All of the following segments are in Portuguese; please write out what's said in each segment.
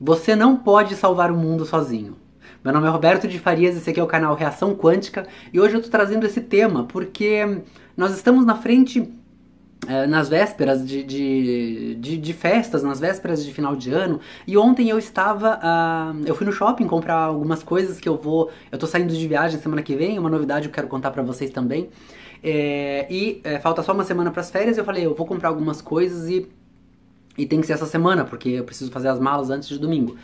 Você não pode salvar o mundo sozinho. Meu nome é Roberto de Farias, esse aqui é o canal Reação Quântica e hoje eu estou trazendo esse tema porque nós estamos na frente, eh, nas vésperas de de, de, de, festas, nas vésperas de final de ano e ontem eu estava, uh, eu fui no shopping comprar algumas coisas que eu vou, eu estou saindo de viagem semana que vem, uma novidade que eu quero contar para vocês também. É, e é, falta só uma semana para as férias. Eu falei, eu vou comprar algumas coisas e e tem que ser essa semana, porque eu preciso fazer as malas antes de domingo.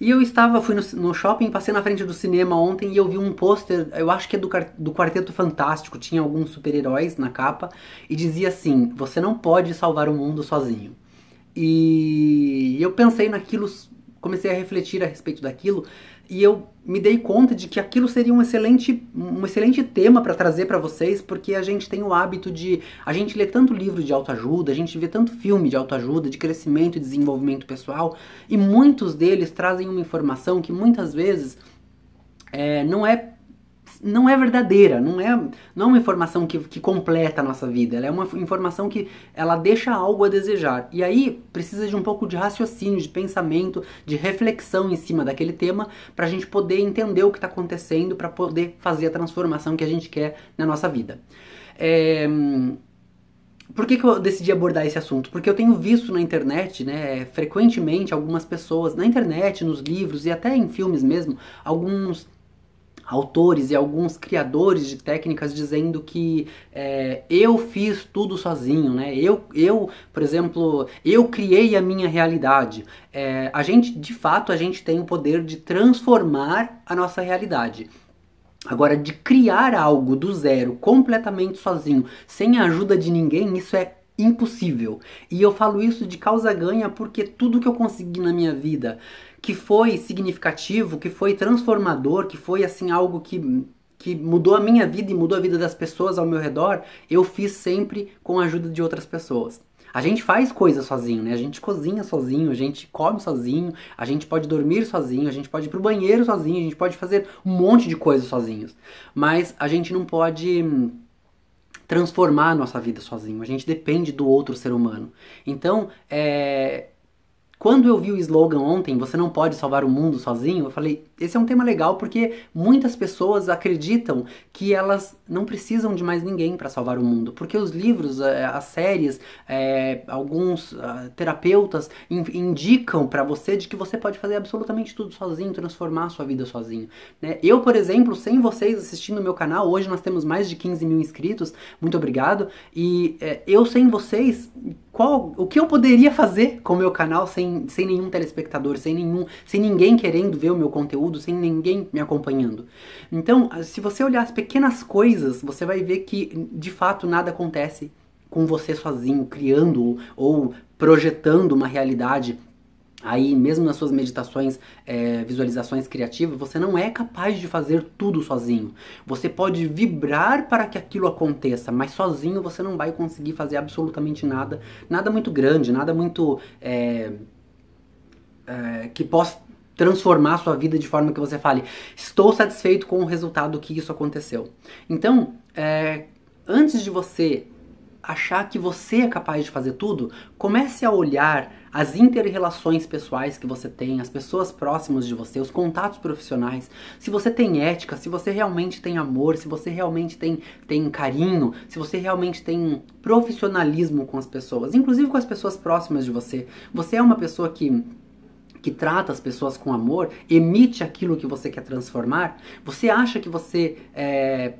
E eu estava, fui no, no shopping, passei na frente do cinema ontem e eu vi um pôster, eu acho que é do, do Quarteto Fantástico, tinha alguns super-heróis na capa, e dizia assim: Você não pode salvar o mundo sozinho. E eu pensei naquilo, comecei a refletir a respeito daquilo, e eu me dei conta de que aquilo seria um excelente, um excelente tema para trazer para vocês, porque a gente tem o hábito de. A gente lê tanto livro de autoajuda, a gente vê tanto filme de autoajuda, de crescimento e desenvolvimento pessoal, e muitos deles trazem uma informação que muitas vezes é, não é não é verdadeira, não é, não é uma informação que, que completa a nossa vida, ela é uma informação que ela deixa algo a desejar. E aí precisa de um pouco de raciocínio, de pensamento, de reflexão em cima daquele tema para a gente poder entender o que está acontecendo, para poder fazer a transformação que a gente quer na nossa vida. É, por que, que, eu decidi abordar esse assunto? Porque eu tenho visto na internet, né, frequentemente, algumas pessoas, na internet, nos livros e até em filmes mesmo, alguns autores e alguns criadores de técnicas dizendo que é, eu fiz tudo sozinho, né? Eu, eu, por exemplo, eu criei a minha realidade. É, a gente, de fato, a gente tem o poder de transformar a nossa realidade. Agora, de criar algo do zero, completamente sozinho, sem a ajuda de ninguém, isso é impossível. E eu falo isso de causa ganha porque tudo que eu consegui na minha vida que foi significativo, que foi transformador, que foi assim algo que que mudou a minha vida e mudou a vida das pessoas ao meu redor, eu fiz sempre com a ajuda de outras pessoas. A gente faz coisas sozinho, né? A gente cozinha sozinho, a gente come sozinho, a gente pode dormir sozinho, a gente pode ir pro banheiro sozinho, a gente pode fazer um monte de coisas sozinhos. Mas a gente não pode hum, transformar a nossa vida sozinho. A gente depende do outro ser humano. Então, é, quando eu vi o slogan ontem, você não pode salvar o mundo sozinho, eu falei, esse é um tema legal porque muitas pessoas acreditam que elas não precisam de mais ninguém para salvar o mundo, porque os livros, eh, as séries, é, alguns ah, terapeutas indicam para você de que você pode fazer absolutamente tudo sozinho, transformar a sua vida sozinho. Né? Eu, por exemplo, sem vocês assistindo o meu canal, hoje nós temos mais de 15 mil inscritos, muito obrigado, e é, eu sem vocês qual, o que eu poderia fazer com o meu canal sem, sem nenhum telespectador, sem nenhum, sem ninguém querendo ver o meu conteúdo, sem ninguém me acompanhando. Então, ah, se você olhar as pequenas coisas, você vai ver que de fato nada acontece com você sozinho, criando ou projetando uma realidade Aí, mesmo nas suas meditações, é, visualizações criativas, você não é capaz de fazer tudo sozinho. Você pode vibrar para que aquilo aconteça, mas sozinho você não vai conseguir fazer absolutamente nada. Nada muito grande, nada muito. É, é, que possa transformar a sua vida de forma que você fale: estou satisfeito com o resultado que isso aconteceu. Então, é, antes de você achar que você é capaz de fazer tudo, comece a olhar as interrelações pessoais que você tem, as pessoas próximas de você, os contatos profissionais, se você tem ética, se você realmente tem amor, se você realmente tem, tem carinho, se você realmente tem profissionalismo com as pessoas, inclusive com as pessoas próximas de você. Você é uma pessoa que que trata as pessoas com amor, emite aquilo que você quer transformar, você acha que você é,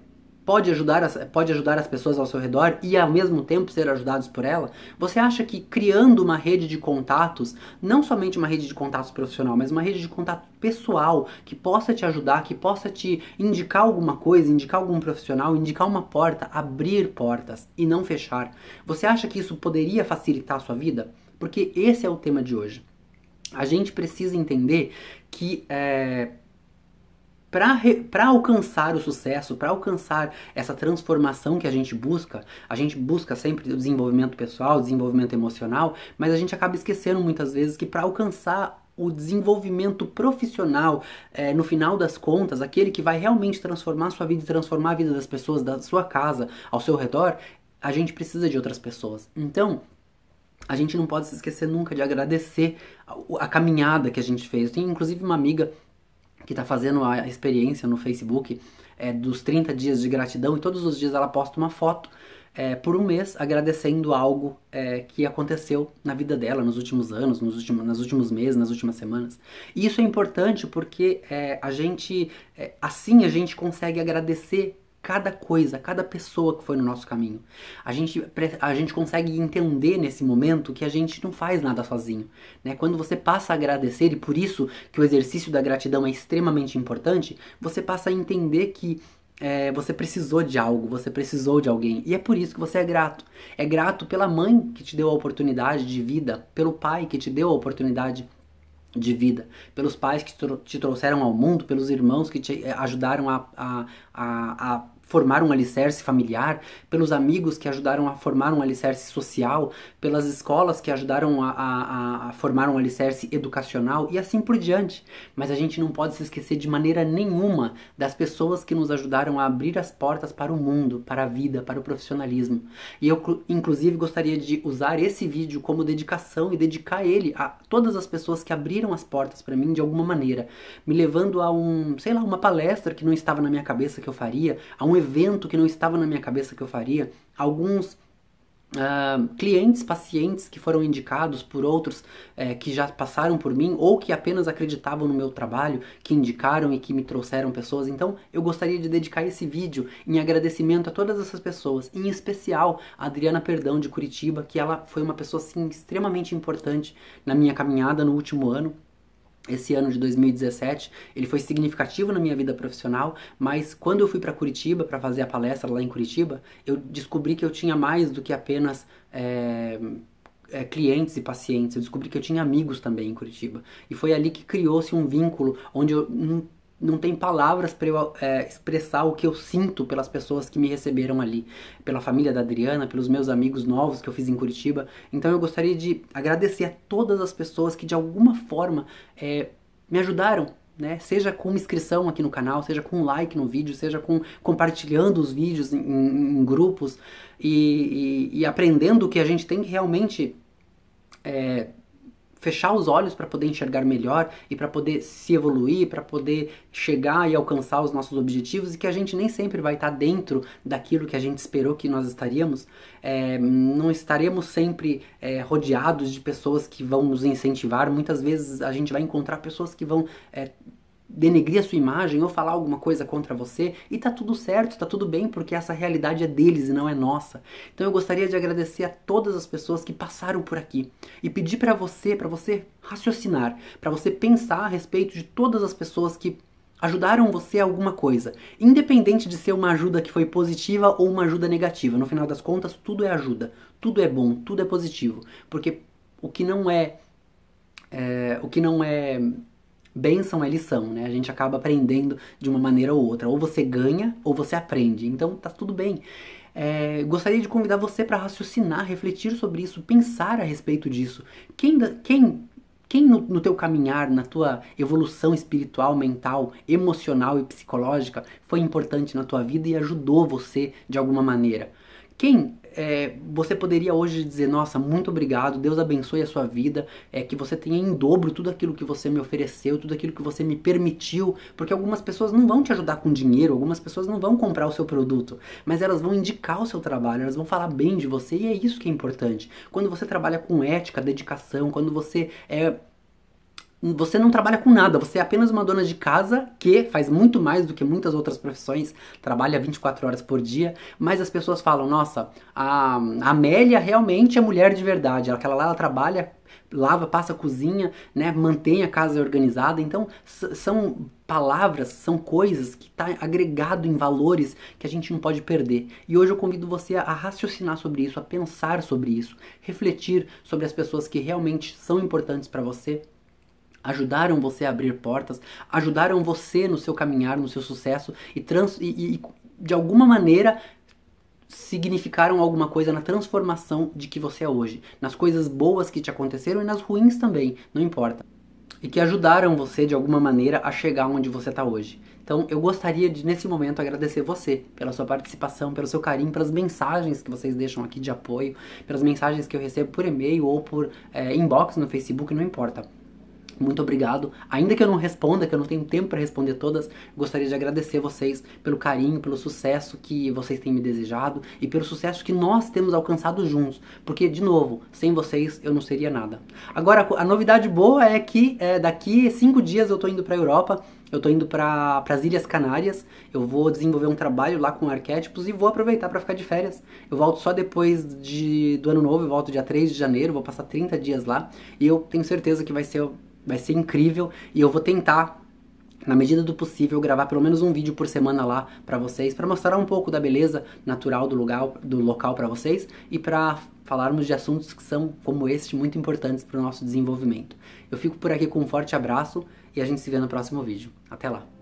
pode ajudar, as, pode ajudar as pessoas ao seu redor e ao mesmo tempo ser ajudados por ela? Você acha que criando uma rede de contatos, não somente uma rede de contatos profissional, mas uma rede de contato pessoal que possa te ajudar, que possa te indicar alguma coisa, indicar algum profissional, indicar uma porta, abrir portas e não fechar. Você acha que isso poderia facilitar a sua vida? Porque esse é o tema de hoje. A gente precisa entender que é, para alcançar o sucesso, para alcançar essa transformação que a gente busca, a gente busca sempre o desenvolvimento pessoal, o desenvolvimento emocional, mas a gente acaba esquecendo muitas vezes que para alcançar o desenvolvimento profissional, é, no final das contas, aquele que vai realmente transformar a sua vida e transformar a vida das pessoas, da sua casa, ao seu redor, a gente precisa de outras pessoas. Então, a gente não pode se esquecer nunca de agradecer a, a caminhada que a gente fez. Tem inclusive uma amiga que está fazendo a experiência no Facebook é, dos 30 dias de gratidão e todos os dias ela posta uma foto é, por um mês agradecendo algo é, que aconteceu na vida dela nos últimos anos, nos últimos, nos últimos meses, nas últimas semanas. E isso é importante porque é, a gente, é, assim a gente consegue agradecer cada coisa, cada pessoa que foi no nosso caminho. A gente, a gente consegue entender nesse momento que a gente não faz nada sozinho. Né? Quando você passa a agradecer, e por isso que o exercício da gratidão é extremamente importante, você passa a entender que é, você precisou de algo, você precisou de alguém. E é por isso que você é grato. É grato pela mãe que te deu a oportunidade de vida, pelo pai que te deu a oportunidade de vida, pelos pais que te trouxeram ao mundo, pelos irmãos que te eh, ajudaram a, a, a, a formar um alicerce familiar, pelos amigos que ajudaram a formar um alicerce social, pelas escolas que ajudaram a, a, a, formar um alicerce educacional e assim por diante. Mas a gente não pode se esquecer de maneira nenhuma das pessoas que nos ajudaram a abrir as portas para o mundo, para a vida, para o profissionalismo. E eu, inclusive, gostaria de usar esse vídeo como dedicação e dedicar ele a todas as pessoas que abriram as portas para mim de alguma maneira, me levando a um, sei lá, uma palestra que não estava na minha cabeça que eu faria, a um evento que não estava na minha cabeça que eu faria, alguns Uh, clientes, pacientes que foram indicados por outros uh, que já passaram por mim ou que apenas acreditavam no meu trabalho, que indicaram e que me trouxeram pessoas. Então, eu gostaria de dedicar esse vídeo em agradecimento a todas essas pessoas, em especial a Adriana Perdão de Curitiba, que ela foi uma pessoa assim extremamente importante na minha caminhada no último ano esse ano de 2017, ele foi significativo na minha vida profissional, mas quando eu fui para Curitiba para fazer a palestra lá em Curitiba, eu descobri que eu tinha mais do que apenas é, é, clientes e pacientes. Eu descobri que eu tinha amigos também em Curitiba. E foi ali que criou-se um vínculo onde eu, hum, não tem palavras para eu é, expressar o que eu sinto pelas pessoas que me receberam ali, pela família da Adriana, pelos meus amigos novos que eu fiz em Curitiba. Então eu gostaria de agradecer a todas as pessoas que de alguma forma é, me ajudaram. Né? Seja com inscrição aqui no canal, seja com like no vídeo, seja com compartilhando os vídeos em, em, em grupos e, e, e, aprendendo que a gente tem que realmente é, fechar os olhos para poder enxergar melhor e para poder se evoluir, para poder chegar e alcançar os nossos objetivos e que a gente nem sempre vai estar tá dentro daquilo que a gente esperou que nós estaríamos. É, não estaremos sempre é, rodeados de pessoas que vão nos incentivar. Muitas vezes a gente vai encontrar pessoas que vão é, denegrir a sua imagem ou falar alguma coisa contra você e tá tudo certo, tá tudo bem, porque essa realidade é deles e não é nossa. Então eu gostaria de agradecer a todas as pessoas que passaram por aqui e pedir para você, para você raciocinar, para você pensar a respeito de todas as pessoas que ajudaram você a alguma coisa, independente de ser uma ajuda que foi positiva ou uma ajuda negativa. No final das contas, tudo é ajuda, tudo é bom, tudo é positivo, porque o que não é, é o que não é Benção é lição, né? A gente acaba aprendendo de uma maneira ou outra. Ou você ganha ou você aprende. Então tá tudo bem. É, gostaria de convidar você para raciocinar, refletir sobre isso, pensar a respeito disso. Quem, quem, quem no, no teu caminhar, na tua evolução espiritual, mental, emocional e psicológica foi importante na tua vida e ajudou você de alguma maneira? Quem é, você poderia hoje dizer, nossa, muito obrigado, Deus abençoe a sua vida, é que você tenha em dobro tudo aquilo que você me ofereceu, tudo aquilo que você me permitiu, porque algumas pessoas não vão te ajudar com dinheiro, algumas pessoas não vão comprar o seu produto, mas elas vão indicar o seu trabalho, elas vão falar bem de você e é isso que é importante. Quando você trabalha com ética, dedicação, quando você é você não trabalha com nada, você é apenas uma dona de casa que faz muito mais do que muitas outras profissões, trabalha 24 horas por dia, mas as pessoas falam: nossa, a Amélia realmente é mulher de verdade, aquela lá ela trabalha, lava, passa a cozinha, né, mantém a casa organizada. Então, são palavras, são coisas que está agregado em valores que a gente não pode perder. E hoje eu convido você a raciocinar sobre isso, a pensar sobre isso, refletir sobre as pessoas que realmente são importantes para você ajudaram você a abrir portas, ajudaram você no seu caminhar, no seu sucesso e, trans, e, e de alguma maneira significaram alguma coisa na transformação de que você é hoje, nas coisas boas que te aconteceram e nas ruins também, não importa. E que ajudaram você de alguma maneira a chegar onde você está hoje. Então eu gostaria de, nesse momento, agradecer você pela sua participação, pelo seu carinho, pelas mensagens que vocês deixam aqui de apoio, pelas mensagens que eu recebo por e-mail ou por é, inbox no Facebook, não importa. Muito obrigado. Ainda que eu não responda, que eu não tenho tempo para responder todas, gostaria de agradecer vocês pelo carinho, pelo sucesso que vocês têm me desejado e pelo sucesso que nós temos alcançado juntos. Porque, de novo, sem vocês eu não seria nada. Agora, a novidade boa é que é, daqui cinco dias eu estou indo para a Europa. Eu estou indo para as Ilhas Canárias, eu vou desenvolver um trabalho lá com arquétipos e vou aproveitar para ficar de férias. Eu volto só depois de, do ano novo, eu volto dia 3 de janeiro, vou passar 30 dias lá e eu tenho certeza que vai ser vai ser incrível e eu vou tentar na medida do possível, gravar pelo menos um vídeo por semana lá para vocês, para mostrar um pouco da beleza natural do lugar, do local para vocês e para falarmos de assuntos que são, como este, muito importantes para o nosso desenvolvimento. Eu fico por aqui com um forte abraço e a gente se vê no próximo vídeo. Até lá!